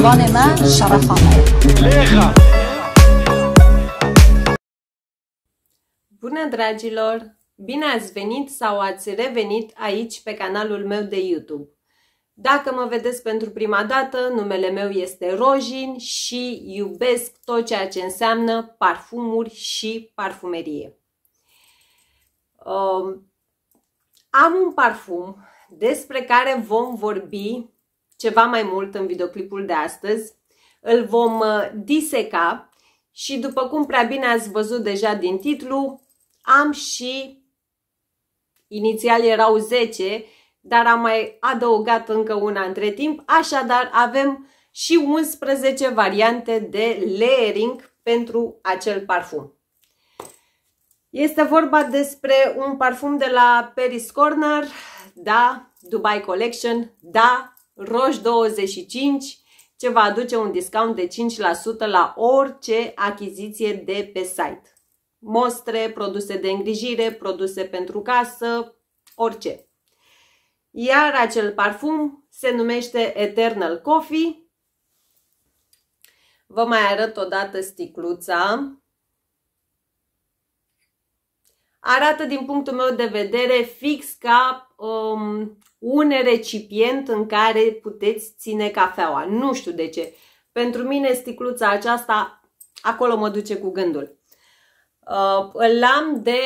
سلطان ما Bună dragilor! Bine ați venit sau ați revenit aici pe canalul meu de YouTube. Dacă mă vedeți pentru prima dată, numele meu este Rojin și iubesc tot ceea ce înseamnă parfumuri și parfumerie. Um, am un parfum despre care vom vorbi ceva mai mult în videoclipul de astăzi. Îl vom uh, diseca și după cum prea bine ați văzut deja din titlu, am și, inițial erau 10, dar am mai adăugat încă una între timp, așadar avem și 11 variante de layering pentru acel parfum. Este vorba despre un parfum de la Paris Corner, da, Dubai Collection, da, ROJ25 ce va aduce un discount de 5% la orice achiziție de pe site. Mostre, produse de îngrijire, produse pentru casă, orice. Iar acel parfum se numește Eternal Coffee. Vă mai arăt odată sticluța. Arată din punctul meu de vedere fix ca um, un recipient în care puteți ține cafeaua. Nu știu de ce. Pentru mine sticluța aceasta, acolo mă duce cu gândul. Uh, îl am de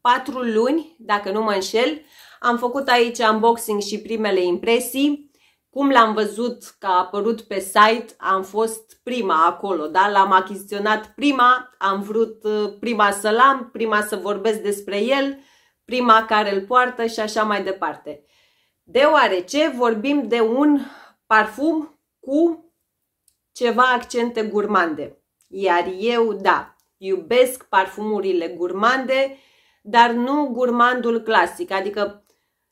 4 luni, dacă nu mă înșel. Am făcut aici unboxing și primele impresii. Cum l-am văzut că a apărut pe site, am fost prima acolo, da? L-am achiziționat prima, am vrut uh, prima să-l am, prima să vorbesc despre el, prima care îl poartă și așa mai departe. Deoarece vorbim de un parfum cu ceva accente gurmande. Iar eu, da, iubesc parfumurile gurmande, dar nu gurmandul clasic, adică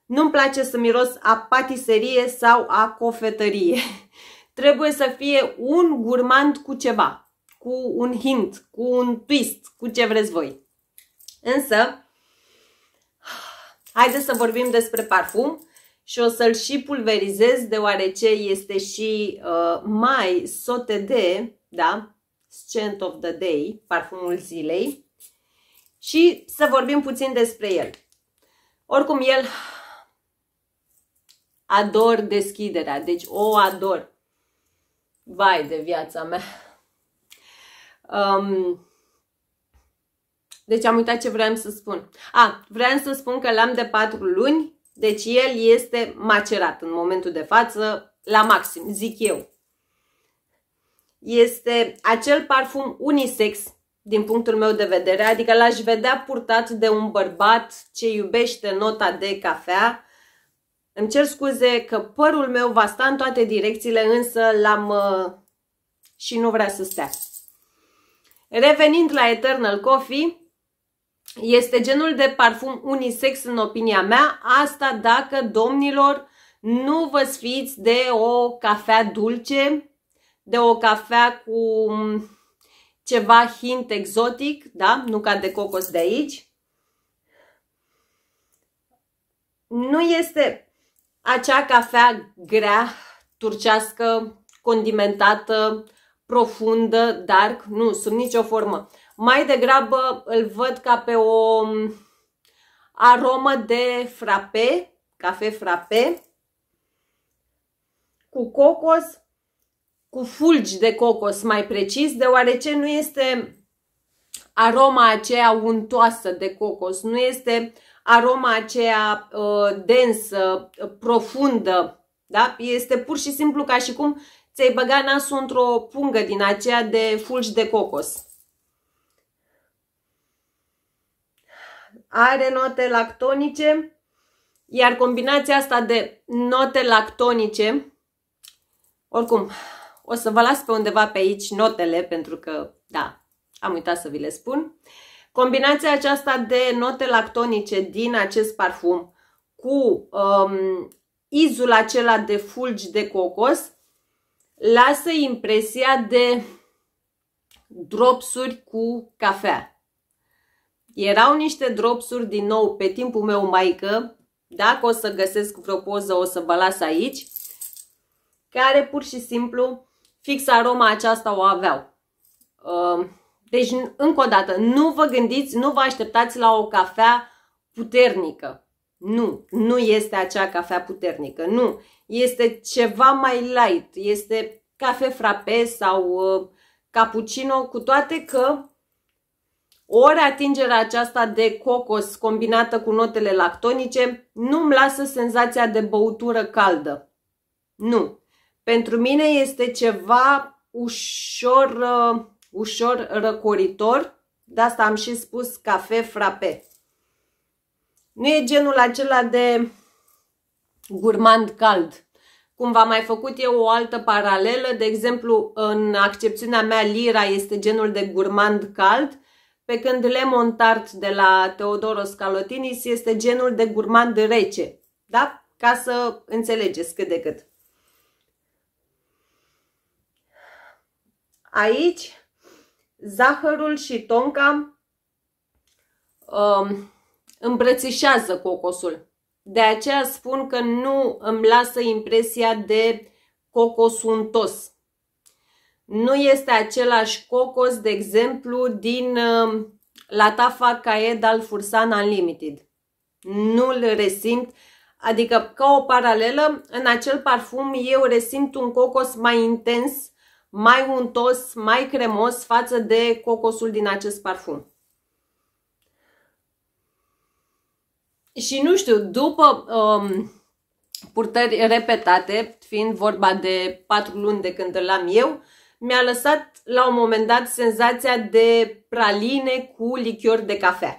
nu-mi place să miros a patiserie sau a cofetărie. Trebuie să fie un gurmand cu ceva, cu un hint, cu un twist, cu ce vreți voi. Însă, Haideți să vorbim despre parfum și o să-l și pulverizez deoarece este și uh, mai sote de, da, scent of the day, parfumul zilei și să vorbim puțin despre el. Oricum el ador deschiderea, deci o ador. Vai de viața mea! Um, deci am uitat ce vreau să spun. A, vreau să spun că l-am de 4 luni, deci el este macerat în momentul de față la maxim, zic eu. Este acel parfum unisex din punctul meu de vedere, adică l-aș vedea purtat de un bărbat ce iubește nota de cafea. Îmi cer scuze că părul meu va sta în toate direcțiile, însă l-am uh, și nu vrea să stea. Revenind la Eternal Coffee, este genul de parfum unisex în opinia mea, asta dacă domnilor nu vă sfiți de o cafea dulce, de o cafea cu ceva hint exotic, da? Nu ca de cocos de aici. Nu este acea cafea grea, turcească, condimentată, profundă, dark, nu, sub nicio formă. Mai degrabă îl văd ca pe o um, aromă de frape, cafe frape, cu cocos, cu fulgi de cocos mai precis, deoarece nu este aroma aceea untoasă de cocos, nu este aroma aceea uh, densă, uh, profundă, da? Este pur și simplu ca și cum ți-ai băga nasul într-o pungă din aceea de fulgi de cocos. are note lactonice, iar combinația asta de note lactonice, oricum, o să vă las pe undeva pe aici notele, pentru că, da, am uitat să vi le spun. Combinația aceasta de note lactonice din acest parfum cu um, izul acela de fulgi de cocos lasă impresia de dropsuri cu cafea. Erau niște dropsuri din nou pe timpul meu maică, dacă o să găsesc vreo poză o să vă las aici, care pur și simplu fix aroma aceasta o aveau. Uh, deci, încă o dată, nu vă gândiți, nu vă așteptați la o cafea puternică. Nu, nu este acea cafea puternică, nu. Este ceva mai light, este cafe frappe sau uh, cappuccino, cu toate că ori atingerea aceasta de cocos combinată cu notele lactonice nu îmi lasă senzația de băutură caldă. Nu. Pentru mine este ceva ușor, uh, ușor răcoritor. De asta am și spus cafe frape. Nu e genul acela de gurmand cald. Cum v-am mai făcut eu o altă paralelă, de exemplu, în accepțiunea mea, lira este genul de gurmand cald, pe când lemon tart de la Teodoros Calotinis este genul de gurmand rece, da? Ca să înțelegeți cât de cât. Aici, zahărul și tonca um, îmbrățișează cocosul. De aceea spun că nu îmi lasă impresia de cocos untos nu este același cocos, de exemplu, din uh, Latafa Caed al Fursan Unlimited. Nu-l resimt, adică ca o paralelă, în acel parfum eu resimt un cocos mai intens, mai untos, mai cremos față de cocosul din acest parfum. Și nu știu, după um, purtări repetate, fiind vorba de patru luni de când îl am eu, mi-a lăsat la un moment dat senzația de praline cu lichior de cafea.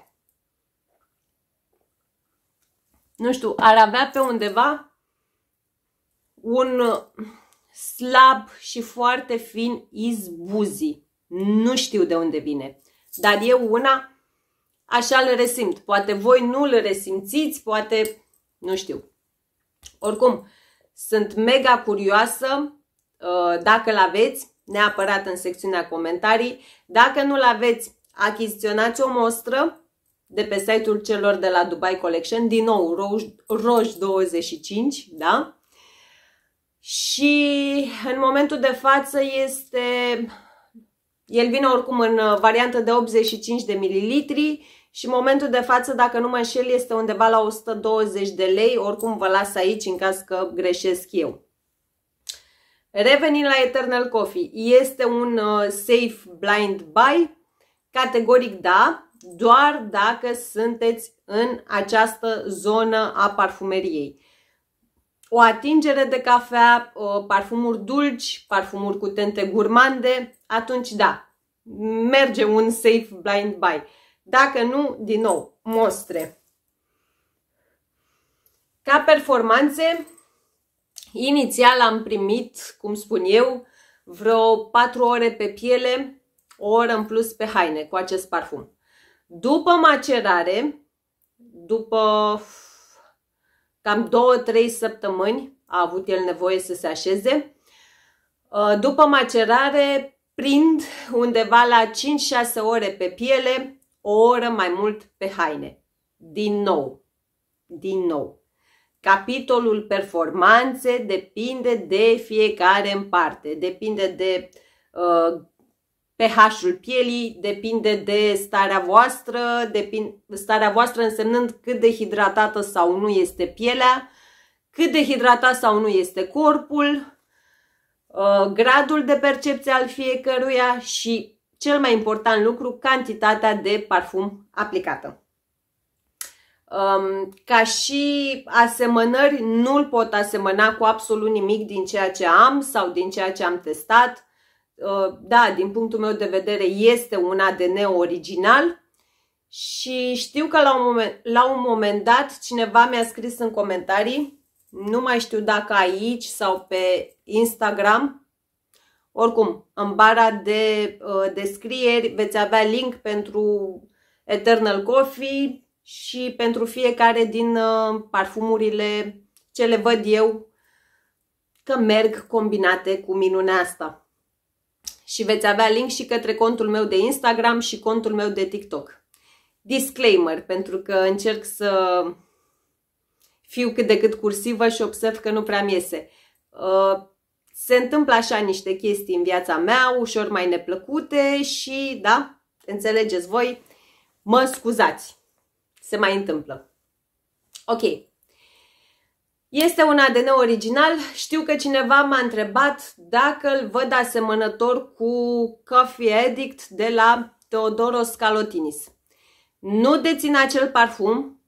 Nu știu, ar avea pe undeva un slab și foarte fin izbuzi. Nu știu de unde vine, dar eu una așa îl resimt. Poate voi nu îl resimțiți, poate nu știu. Oricum, sunt mega curioasă uh, dacă l aveți, neapărat în secțiunea comentarii. Dacă nu-l aveți, achiziționați o mostră de pe site-ul celor de la Dubai Collection, din nou, Roj25, da? Și în momentul de față este... El vine oricum în uh, variantă de 85 de mililitri și în momentul de față, dacă nu mă înșel, este undeva la 120 de lei. Oricum vă las aici în caz că greșesc eu. Revenind la Eternal Coffee, este un uh, safe blind buy? Categoric da, doar dacă sunteți în această zonă a parfumeriei. O atingere de cafea, uh, parfumuri dulci, parfumuri cu tente gurmande, atunci da, merge un safe blind buy. Dacă nu, din nou, mostre. Ca performanțe, Inițial am primit, cum spun eu, vreo 4 ore pe piele, o oră în plus pe haine cu acest parfum. După macerare, după cam 2-3 săptămâni, a avut el nevoie să se așeze. Uh, după macerare, prind undeva la 5-6 ore pe piele, o oră mai mult pe haine. Din nou. Din nou capitolul performanțe depinde de fiecare în parte, depinde de uh, pH-ul pielii, depinde de starea voastră, depind, starea voastră însemnând cât de hidratată sau nu este pielea, cât de hidratat sau nu este corpul, uh, gradul de percepție al fiecăruia și, cel mai important lucru, cantitatea de parfum aplicată. Um, ca și asemănări, nu-l pot asemăna cu absolut nimic din ceea ce am sau din ceea ce am testat. Uh, da, din punctul meu de vedere, este un ADN original și știu că la un, moment, la un moment dat cineva mi-a scris în comentarii, nu mai știu dacă aici sau pe Instagram, oricum, în bara de uh, descrieri veți avea link pentru Eternal Coffee, și pentru fiecare din uh, parfumurile ce le văd eu că merg combinate cu minunea asta. Și veți avea link și către contul meu de Instagram și contul meu de TikTok. Disclaimer, pentru că încerc să fiu cât de cât cursivă și observ că nu prea mi iese. Uh, se întâmplă așa niște chestii în viața mea, ușor mai neplăcute și, da, înțelegeți voi, mă scuzați se mai întâmplă. Ok. Este un ADN original. Știu că cineva m-a întrebat dacă îl văd asemănător cu Coffee Edict de la Teodoros Calotinis. Nu dețin acel parfum.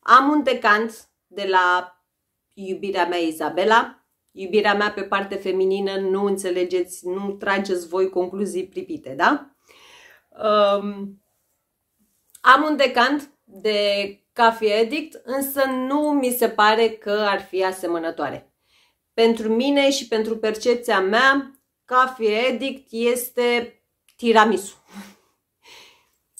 Am un decant de la iubirea mea Izabela. Iubirea mea pe parte feminină, nu înțelegeți, nu trageți voi concluzii pripite, da? Um, am un decant de Coffee Addict, însă nu mi se pare că ar fi asemănătoare. Pentru mine și pentru percepția mea, Coffee Addict este tiramisu.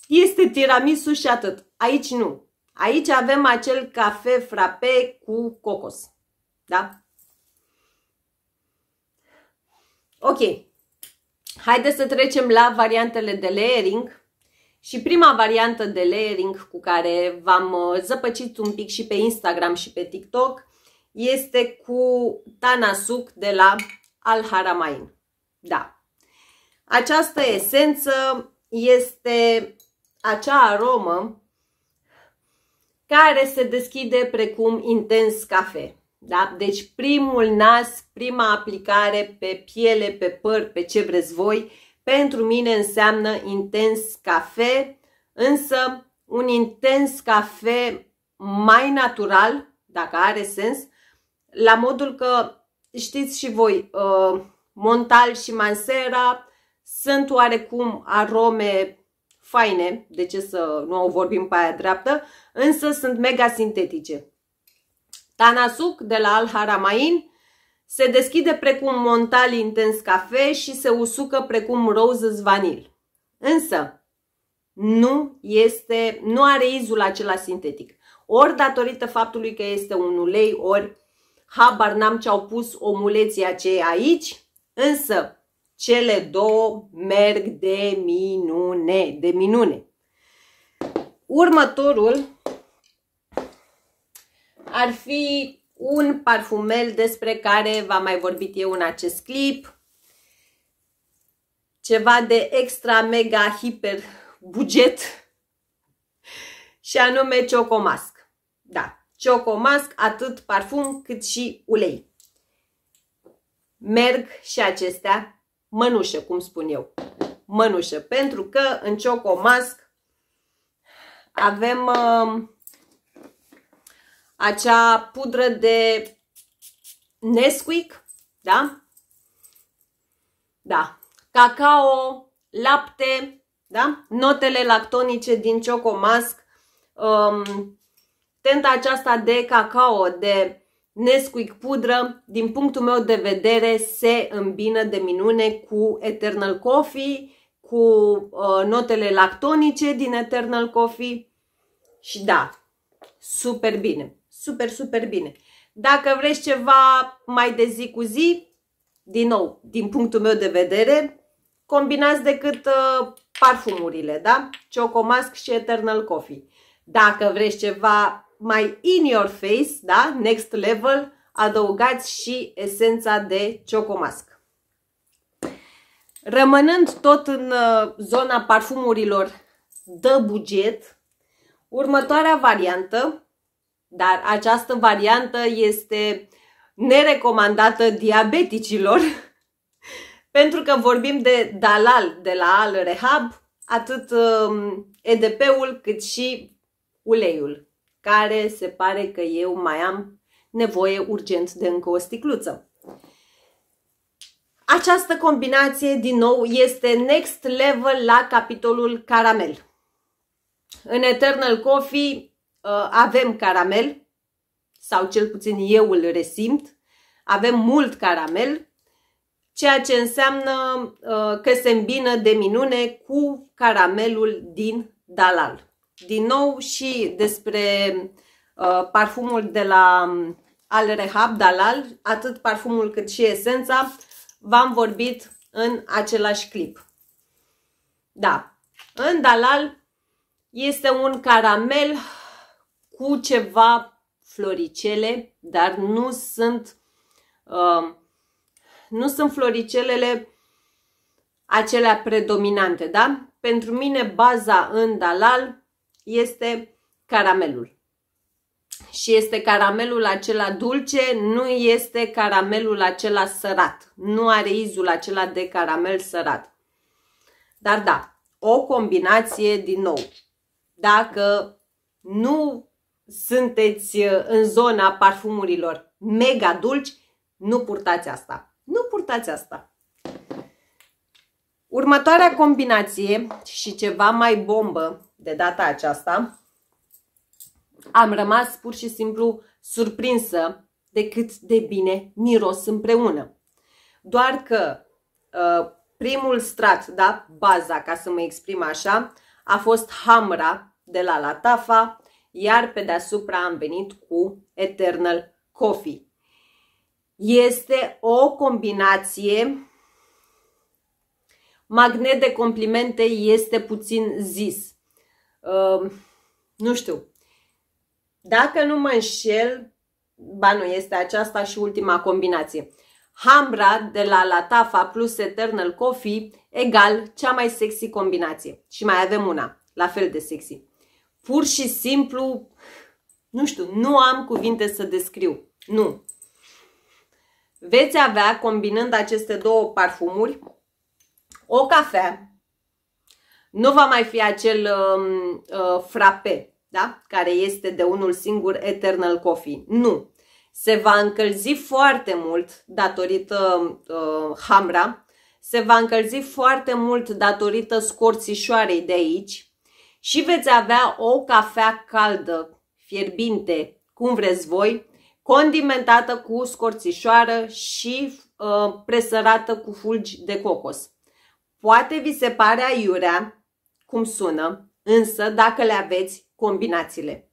Este tiramisu și atât. Aici nu. Aici avem acel cafe frappe cu cocos. Da? Ok. Haideți să trecem la variantele de layering. Și prima variantă de layering cu care v-am uh, zăpăcit un pic și pe Instagram și pe TikTok este cu Tana Suc de la Al Haramain. Da. Această esență este acea aromă care se deschide precum intens cafe. Da? Deci primul nas, prima aplicare pe piele, pe păr, pe ce vreți voi, pentru mine înseamnă intens cafe, însă un intens cafe mai natural, dacă are sens, la modul că știți și voi, uh, Montal și Mansera sunt oarecum arome faine, de ce să nu o vorbim pe aia dreaptă, însă sunt mega sintetice. Tanasuc de la Al Haramain se deschide precum montali intens cafe și se usucă precum roses vanil. Însă, nu, este, nu are izul acela sintetic. Ori datorită faptului că este un ulei, ori habar n-am ce-au pus omuleții aceia aici, însă cele două merg de minune, de minune. Următorul ar fi un parfumel despre care v-am mai vorbit eu în acest clip, ceva de extra, mega, hiper buget și anume Chocomask. Da, Chocomask, atât parfum cât și ulei. Merg și acestea mănușă, cum spun eu. Mănușă, pentru că în Chocomask avem... Uh, acea pudră de Nesquik, da? Da. Cacao, lapte, da? Notele lactonice din ciocomasc, um, tenta aceasta de cacao, de Nesquik pudră, din punctul meu de vedere, se îmbină de minune cu Eternal Coffee, cu uh, notele lactonice din Eternal Coffee și da, super bine super, super bine. Dacă vreți ceva mai de zi cu zi, din nou, din punctul meu de vedere, combinați decât uh, parfumurile, da? Chocomask și Eternal Coffee. Dacă vreți ceva mai in your face, da? Next level, adăugați și esența de Chocomask. Rămânând tot în uh, zona parfumurilor, de buget, următoarea variantă dar această variantă este nerecomandată diabeticilor pentru că vorbim de dalal de la al rehab, atât um, EDP-ul cât și uleiul, care se pare că eu mai am nevoie urgent de încă o sticluță. Această combinație, din nou, este next level la capitolul caramel. În Eternal Coffee Uh, avem caramel, sau cel puțin eu îl resimt, avem mult caramel, ceea ce înseamnă uh, că se îmbină de minune cu caramelul din Dalal. Din nou și despre uh, parfumul de la um, Al Rehab Dalal, atât parfumul cât și esența, v-am vorbit în același clip. Da, în Dalal este un caramel cu ceva floricele, dar nu sunt uh, nu sunt floricelele acelea predominante, da? Pentru mine baza în Dalal este caramelul. Și este caramelul acela dulce, nu este caramelul acela sărat. Nu are izul acela de caramel sărat. Dar da, o combinație din nou. Dacă nu sunteți uh, în zona parfumurilor mega dulci, nu purtați asta. Nu purtați asta. Următoarea combinație și ceva mai bombă de data aceasta, am rămas pur și simplu surprinsă de cât de bine miros împreună. Doar că uh, primul strat, da, baza, ca să mă exprim așa, a fost hamra de la Latafa, iar pe deasupra am venit cu Eternal Coffee. Este o combinație magnet de complimente este puțin zis. Uh, nu știu. Dacă nu mă înșel, ba nu, este aceasta și ultima combinație. Hambra de la Latafa plus Eternal Coffee egal cea mai sexy combinație. Și mai avem una, la fel de sexy pur și simplu, nu știu, nu am cuvinte să descriu. Nu. Veți avea, combinând aceste două parfumuri, o cafea. Nu va mai fi acel um, uh, uh, frape, da? care este de unul singur Eternal Coffee. Nu. Se va încălzi foarte mult datorită uh, hamra, se va încălzi foarte mult datorită scorțișoarei de aici, și veți avea o cafea caldă, fierbinte, cum vreți voi, condimentată cu scorțișoară și uh, presărată cu fulgi de cocos. Poate vi se pare aiurea cum sună, însă dacă le aveți, combinațiile.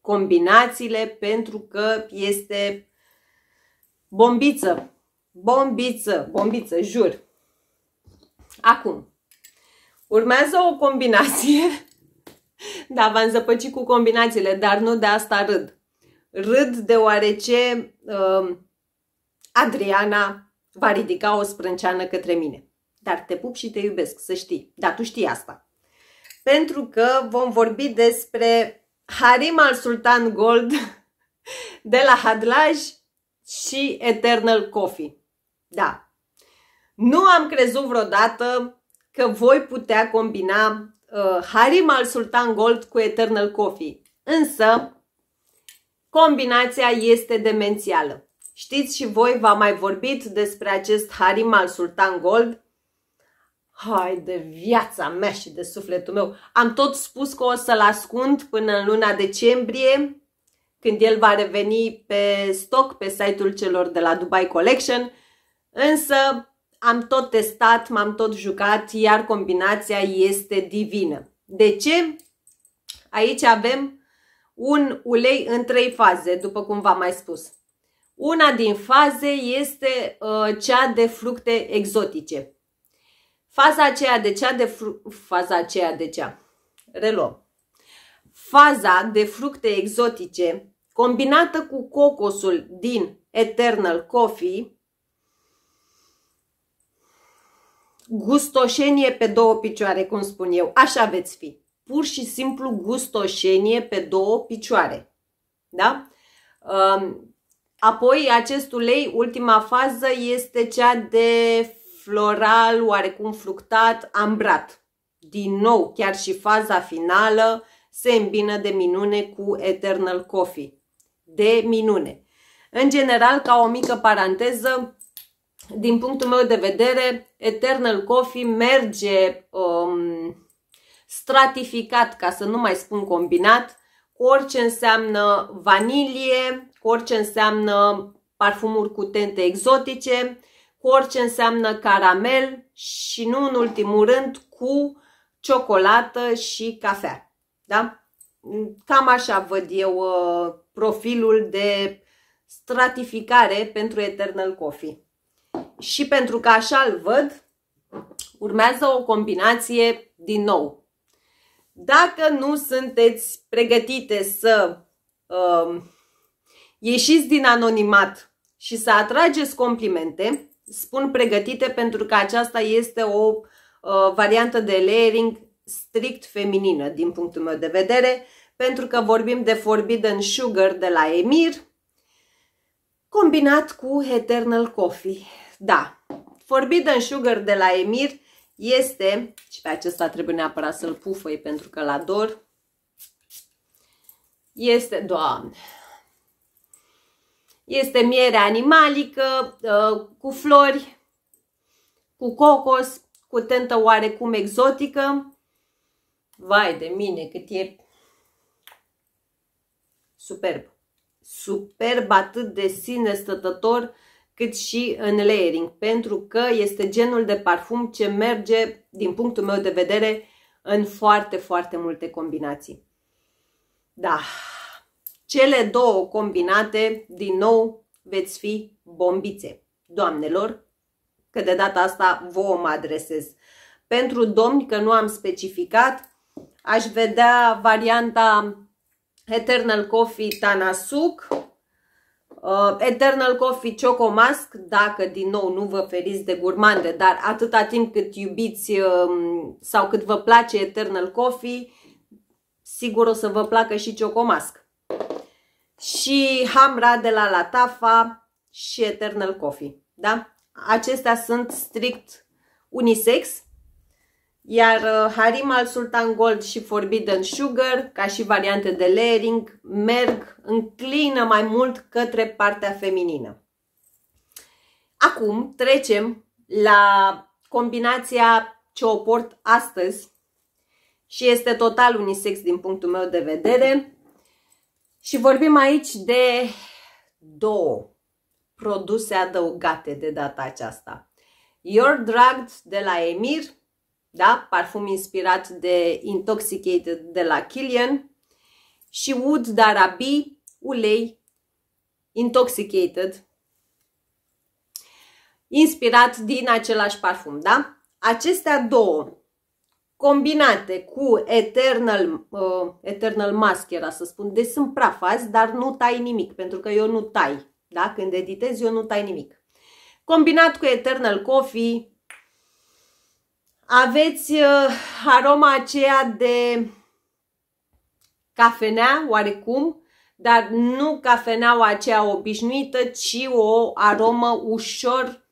Combinațiile pentru că este bombiță, bombiță, bombiță, jur. Acum, urmează o combinație da, v-am zăpăcit cu combinațiile, dar nu de asta râd. Râd deoarece uh, Adriana va ridica o sprânceană către mine. Dar te pup și te iubesc, să știi. Da, tu știi asta. Pentru că vom vorbi despre Harim al Sultan Gold de la Hadlaj și Eternal Coffee. Da. Nu am crezut vreodată că voi putea combina uh, Harim al Sultan Gold cu Eternal Coffee. Însă, combinația este demențială. Știți și voi, v-am mai vorbit despre acest Harim al Sultan Gold. Hai de viața mea și de sufletul meu! Am tot spus că o să-l ascund până în luna decembrie, când el va reveni pe stock pe site-ul celor de la Dubai Collection, însă am tot testat, m-am tot jucat, iar combinația este divină. De ce? Aici avem un ulei în trei faze, după cum v-am mai spus. Una din faze este uh, cea de fructe exotice. Faza aceea de cea de fru- faza aceea de cea. Relo. Faza de fructe exotice combinată cu cocosul din Eternal Coffee gustoșenie pe două picioare, cum spun eu. Așa veți fi. Pur și simplu gustoșenie pe două picioare. Da? Um, apoi, acest ulei, ultima fază, este cea de floral, oarecum fructat, ambrat. Din nou, chiar și faza finală se îmbină de minune cu Eternal Coffee. De minune. În general, ca o mică paranteză, din punctul meu de vedere, Eternal Coffee merge um, stratificat, ca să nu mai spun combinat, cu orice înseamnă vanilie, cu orice înseamnă parfumuri cu tente exotice, cu orice înseamnă caramel și nu în ultimul rând cu ciocolată și cafea. Da? Cam așa văd eu uh, profilul de stratificare pentru Eternal Coffee și pentru că așa îl văd, urmează o combinație din nou. Dacă nu sunteți pregătite să uh, ieșiți din anonimat și să atrageți complimente, spun pregătite pentru că aceasta este o uh, variantă de layering strict feminină din punctul meu de vedere, pentru că vorbim de Forbidden Sugar de la Emir, combinat cu Eternal Coffee. Da, Forbidden Sugar de la Emir este, și pe acesta trebuie neapărat să-l pufăi pentru că l-ador, este, doamne, este miere animalică, uh, cu flori, cu cocos, cu tentă oarecum exotică. Vai de mine, cât e superb. Superb atât de sine stătător cât și în layering, pentru că este genul de parfum ce merge, din punctul meu de vedere, în foarte, foarte multe combinații. Da, cele două combinate, din nou, veți fi bombițe. Doamnelor, că de data asta v-o mă adresez. Pentru domni, că nu am specificat, aș vedea varianta Eternal Coffee Tanasuk. Uh, Eternal Coffee Choco Mask, dacă din nou nu vă feriți de gurmande, dar atâta timp cât iubiți um, sau cât vă place Eternal Coffee, sigur o să vă placă și Choco Mask. Și Hamra de la Latafa și Eternal Coffee, da? Acestea sunt strict unisex iar uh, Harim al Sultan Gold și Forbidden Sugar, ca și variante de layering, merg, înclină mai mult către partea feminină. Acum trecem la combinația ce o port astăzi și este total unisex din punctul meu de vedere. Și vorbim aici de două produse adăugate de data aceasta. Your Drugged de la Emir da? parfum inspirat de Intoxicated de la Killian și Wood d'Arabi, ulei Intoxicated, inspirat din același parfum, da? Acestea două combinate cu Eternal, uh, Eternal Mask, era să spun, de deci sunt prafazi, dar nu tai nimic, pentru că eu nu tai, da? Când editez, eu nu tai nimic. Combinat cu Eternal Coffee, aveți uh, aroma aceea de cafenea, oarecum, dar nu cafeneaua aceea obișnuită, ci o aromă ușor,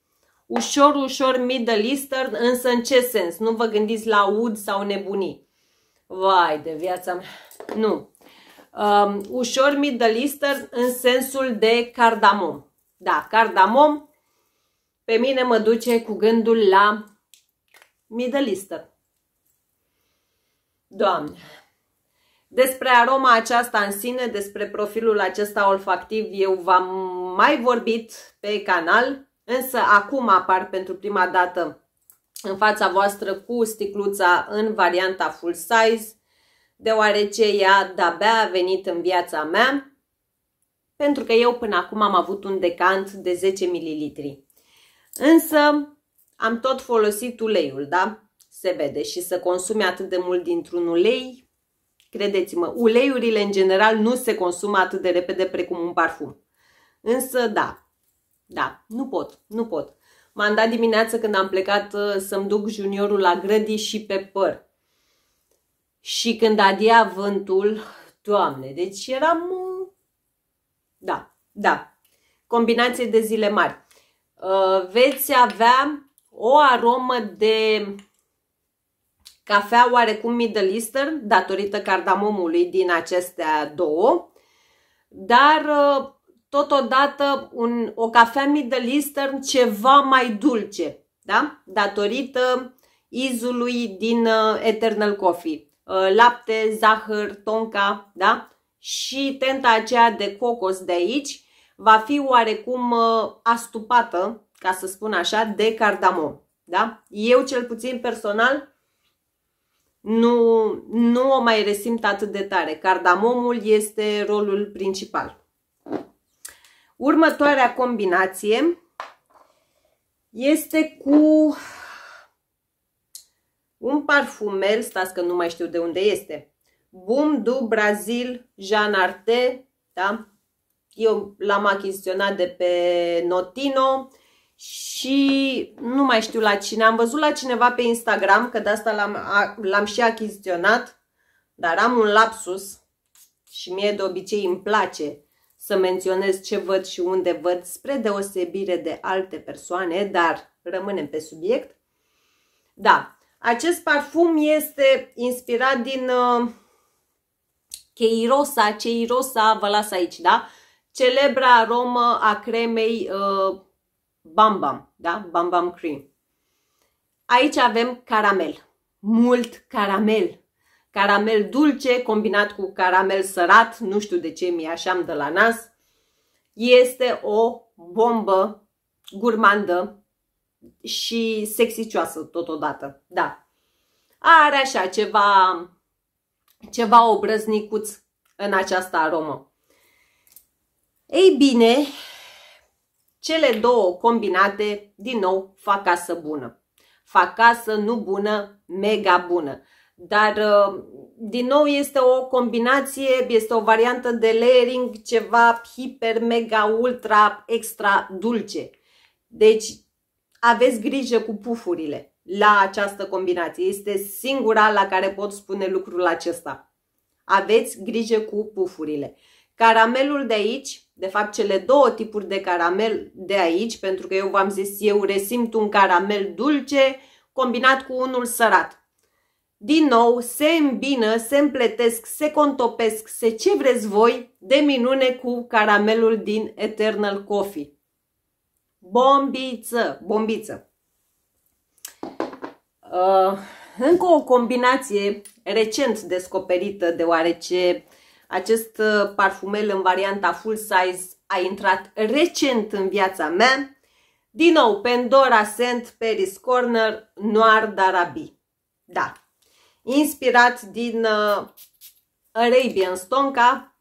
ușor, ușor Middle Eastern, însă în ce sens? Nu vă gândiți la ud sau nebunii. Vai de viața mea! Nu! Um, ușor Middle Eastern în sensul de cardamom. Da, cardamom pe mine mă duce cu gândul la Middle Eastern. Doamne! Despre aroma aceasta în sine, despre profilul acesta olfactiv, eu v-am mai vorbit pe canal, însă acum apar pentru prima dată în fața voastră cu sticluța în varianta full size, deoarece ea de-abia a venit în viața mea, pentru că eu până acum am avut un decant de 10 ml. Însă, am tot folosit uleiul, da? Se vede și să consumi atât de mult dintr-un ulei, credeți-mă, uleiurile în general nu se consumă atât de repede precum un parfum. Însă, da, da, nu pot, nu pot. M-am dat dimineață când am plecat uh, să-mi duc juniorul la grădi și pe păr. Și când adia vântul, doamne, deci eram... Uh, da, da, combinație de zile mari. Uh, veți avea o aromă de cafea oarecum Middle Eastern, datorită cardamomului din acestea două, dar ă, totodată un, o cafea Middle Eastern ceva mai dulce, da? datorită izului din ă, Eternal Coffee, ă, lapte, zahăr, tonka da? și tenta aceea de cocos de aici va fi oarecum astupată ca să spun așa, de cardamom. Da? Eu cel puțin personal nu, nu o mai resimt atât de tare. Cardamomul este rolul principal. Următoarea combinație este cu un parfumel, stați că nu mai știu de unde este, Bum du Brazil Jean Arte, da? Eu l-am achiziționat de pe Notino, și nu mai știu la cine. Am văzut la cineva pe Instagram, că de asta l-am, l-am și achiziționat, dar am un lapsus și mie de obicei îmi place să menționez ce văd și unde văd, spre deosebire de alte persoane, dar rămânem pe subiect. Da, acest parfum este inspirat din uh, Cheirosa, Cheirosa, vă las aici, da? Celebra aromă a cremei uh, Bam Bam, da? Bam Bam Cream. Aici avem caramel, mult caramel, caramel dulce combinat cu caramel sărat, nu știu de ce mi așa de la nas. Este o bombă gurmandă și sexicioasă totodată, da. Are așa ceva, ceva obrăznicuț în această aromă. Ei bine, cele două combinate, din nou, fac casă bună. Fac casă nu bună, mega bună. Dar, uh, din nou, este o combinație, este o variantă de layering, ceva hiper, mega, ultra, extra dulce. Deci, aveți grijă cu pufurile la această combinație. Este singura la care pot spune lucrul acesta. Aveți grijă cu pufurile. Caramelul de aici de fapt cele două tipuri de caramel de aici, pentru că eu v-am zis, eu resimt un caramel dulce combinat cu unul sărat. Din nou, se îmbină, se împletesc, se contopesc, se ce vreți voi, de minune cu caramelul din Eternal Coffee. Bombiță, bombiță. Uh, încă o combinație recent descoperită, deoarece acest uh, parfumel în varianta full size a intrat recent în viața mea. Din nou, Pandora Scent Paris Corner Noir d'Arabie. Da. Inspirat din uh, Arabian Stonka.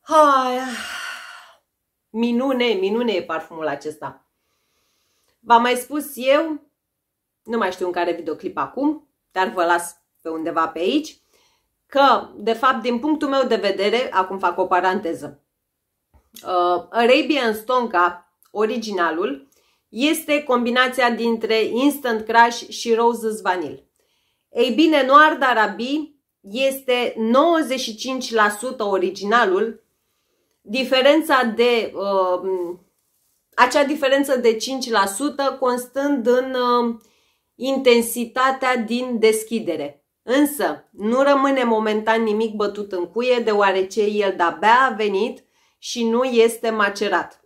Hai. Ah. Minune, minune e parfumul acesta. V-am mai spus eu, nu mai știu în care videoclip acum, dar vă las pe undeva pe aici, că, de fapt, din punctul meu de vedere, acum fac o paranteză, uh, Arabian Cup, originalul, este combinația dintre Instant Crush și Roses Vanille. Ei bine, Noir d'Arabi este 95% originalul, diferența de uh, acea diferență de 5% constând în uh, intensitatea din deschidere. Însă, nu rămâne momentan nimic bătut în cuie, deoarece el de-abia a venit și nu este macerat.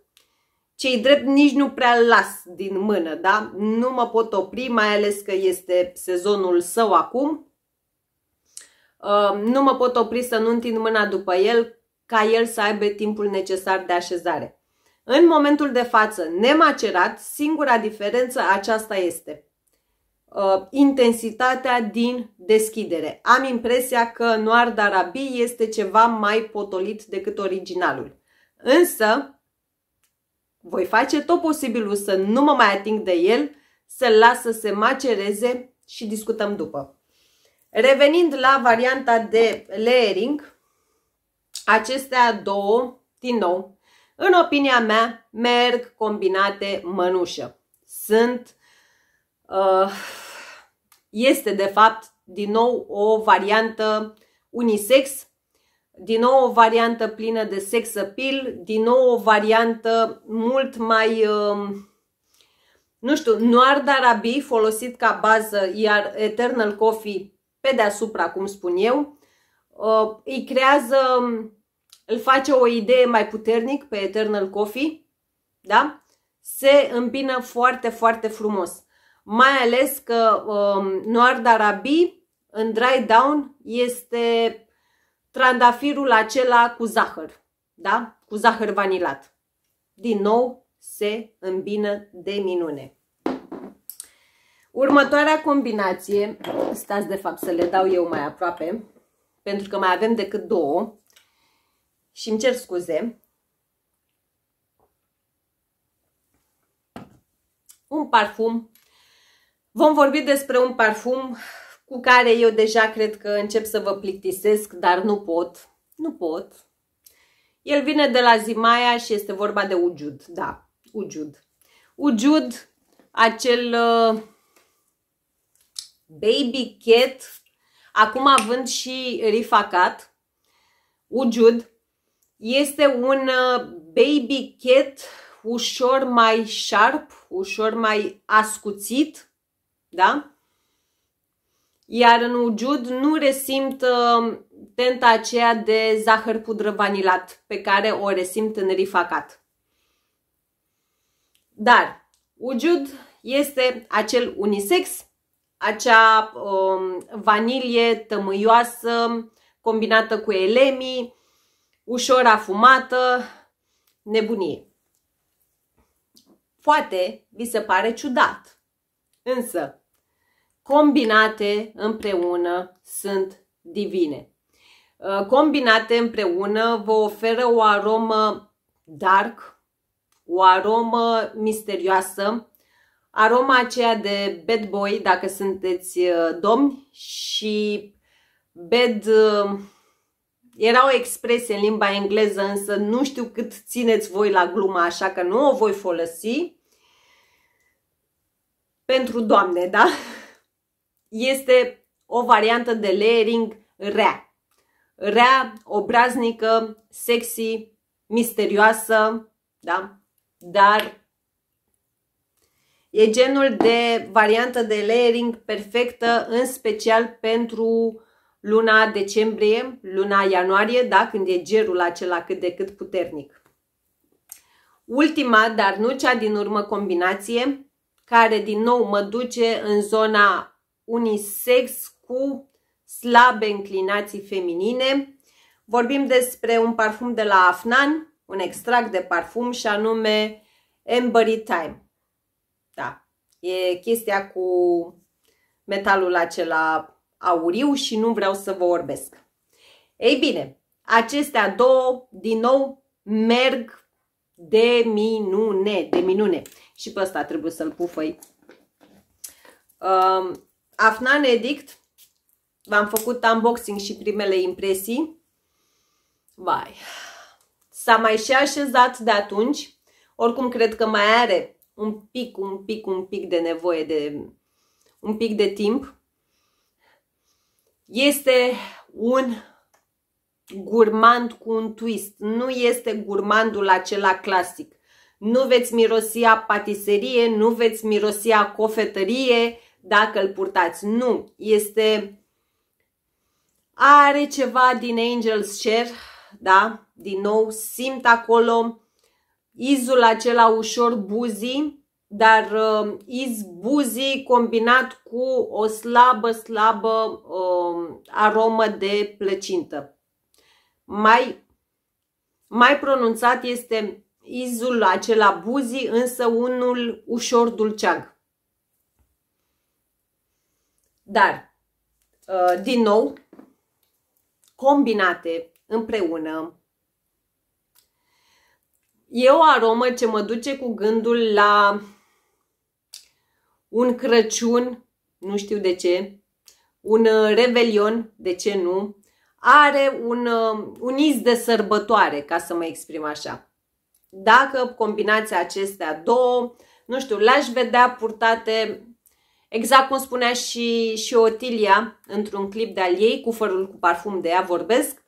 Cei drept nici nu prea las din mână, da? Nu mă pot opri, mai ales că este sezonul său acum. Ehm, nu mă pot opri să nu întind mâna după el, ca el să aibă timpul necesar de așezare. În momentul de față, nemacerat, singura diferență aceasta este – uh, intensitatea din deschidere. Am impresia că Noir Darabi este ceva mai potolit decât originalul. Însă, voi face tot posibilul să nu mă mai ating de el, să-l las să se macereze și discutăm după. Revenind la varianta de layering, acestea două, din nou, în opinia mea, merg combinate mănușă. Sunt Uh, este de fapt din nou o variantă unisex, din nou o variantă plină de sex appeal, din nou o variantă mult mai, um, nu știu, noir d'arabi folosit ca bază, iar Eternal Coffee pe deasupra, cum spun eu, uh, îi creează, îl face o idee mai puternic pe Eternal Coffee, da? Se împină foarte, foarte frumos mai ales că um, Noir d'Arabie în dry down este trandafirul acela cu zahăr, da? cu zahăr vanilat. Din nou se îmbină de minune. Următoarea combinație, stați de fapt să le dau eu mai aproape, pentru că mai avem decât două și îmi cer scuze. Un parfum Vom vorbi despre un parfum cu care eu deja cred că încep să vă plictisesc, dar nu pot. Nu pot. El vine de la Zimaia și este vorba de Ujud, da, Ujud. Ujud, acel uh, baby cat, acum având și rifacat, Ujud, este un uh, baby cat ușor mai sharp, ușor mai ascuțit, da? Iar în ujud nu resimt uh, tenta aceea de zahăr pudră vanilat pe care o resimt în rifacat. Dar ujud este acel unisex, acea um, vanilie tămâioasă combinată cu elemii, ușor afumată, nebunie. Poate vi se pare ciudat, însă combinate împreună sunt divine. Uh, combinate împreună vă oferă o aromă dark, o aromă misterioasă, aroma aceea de bad boy, dacă sunteți uh, domni, și bad... Uh, era o expresie în limba engleză, însă nu știu cât țineți voi la gluma, așa că nu o voi folosi. Pentru doamne, da? este o variantă de layering rea. Rea, obraznică, sexy, misterioasă, da? Dar e genul de variantă de layering perfectă, în special pentru luna decembrie, luna ianuarie, da? Când e gerul acela cât de cât puternic. Ultima, dar nu cea din urmă combinație, care din nou mă duce în zona unisex cu slabe înclinații feminine. Vorbim despre un parfum de la Afnan, un extract de parfum și anume Embery Time. Da, e chestia cu metalul acela auriu și nu vreau să vă vorbesc. Ei bine, acestea două, din nou, merg de minune, de minune. Și pe ăsta trebuie să-l pufăi. Um, Afnan Edict. V-am făcut unboxing și primele impresii. Vai! S-a mai și așezat de atunci. Oricum, cred că mai are un pic, un pic, un pic de nevoie de un pic de timp. Este un gurmand cu un twist. Nu este gurmandul acela clasic. Nu veți mirosi a patiserie, nu veți mirosi a cofetărie, dacă îl purtați. Nu, este... Are ceva din Angel's Share, da? Din nou, simt acolo izul acela ușor buzii, dar uh, iz buzii combinat cu o slabă, slabă uh, aromă de plăcintă. Mai, mai pronunțat este izul acela buzii, însă unul ușor dulceag. Dar, uh, din nou, combinate împreună, e o aromă ce mă duce cu gândul la un Crăciun, nu știu de ce, un uh, revelion, de ce nu, are un, uh, un iz de sărbătoare, ca să mă exprim așa. Dacă combinația acestea două, nu știu, l-aș vedea purtate Exact cum spunea și, și Otilia într-un clip de-al ei, cu fărul cu parfum de ea vorbesc,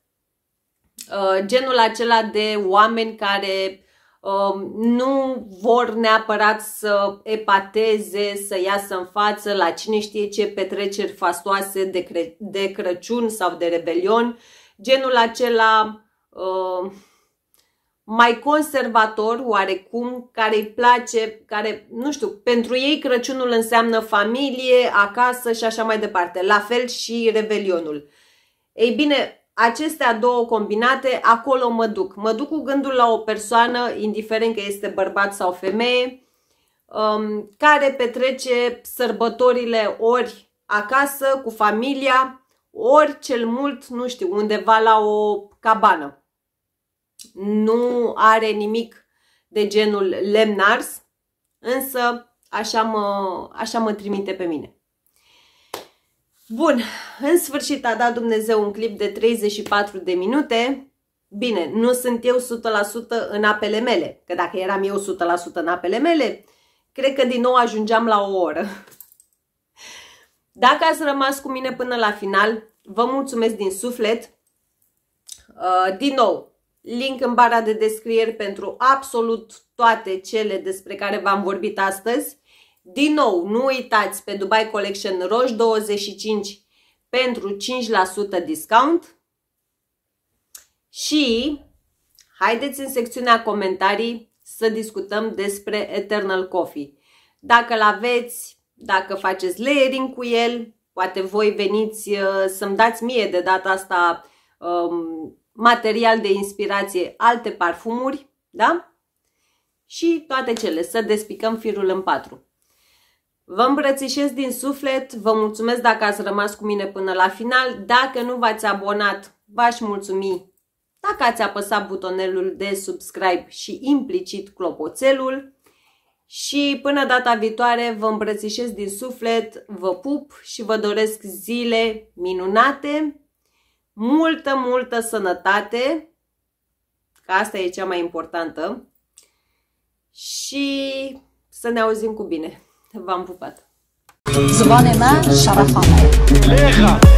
uh, genul acela de oameni care um, nu vor neapărat să epateze, să iasă în față la cine știe ce petreceri fastoase de, Cre- de Crăciun sau de Rebelion, genul acela uh, mai conservator, oarecum, care îi place, care, nu știu, pentru ei Crăciunul înseamnă familie, acasă și așa mai departe. La fel și Revelionul. Ei bine, acestea două combinate, acolo mă duc. Mă duc cu gândul la o persoană, indiferent că este bărbat sau femeie, um, care petrece sărbătorile ori acasă, cu familia, ori cel mult, nu știu, undeva la o cabană nu are nimic de genul lemn ars, însă așa mă, așa mă trimite pe mine. Bun, în sfârșit a dat Dumnezeu un clip de 34 de minute. Bine, nu sunt eu 100% în apele mele, că dacă eram eu 100% în apele mele, cred că din nou ajungeam la o oră. Dacă ați rămas cu mine până la final, vă mulțumesc din suflet. Uh, din nou, Link în bara de descriere pentru absolut toate cele despre care v-am vorbit astăzi. Din nou, nu uitați pe Dubai Collection Roș 25 pentru 5% discount. Și haideți în secțiunea comentarii să discutăm despre Eternal Coffee. Dacă l-aveți, dacă faceți layering cu el, poate voi veniți uh, să-mi dați mie de data asta um, material de inspirație alte parfumuri, da? Și toate cele, să despicăm firul în patru. Vă îmbrățișez din suflet, vă mulțumesc dacă ați rămas cu mine până la final. Dacă nu v-ați abonat, v-aș mulțumi dacă ați apăsat butonelul de subscribe și implicit clopoțelul. Și până data viitoare vă îmbrățișez din suflet, vă pup și vă doresc zile minunate multă, multă sănătate, că asta e cea mai importantă, și să ne auzim cu bine. V-am pupat! Zvonena eh? Șarafanoa.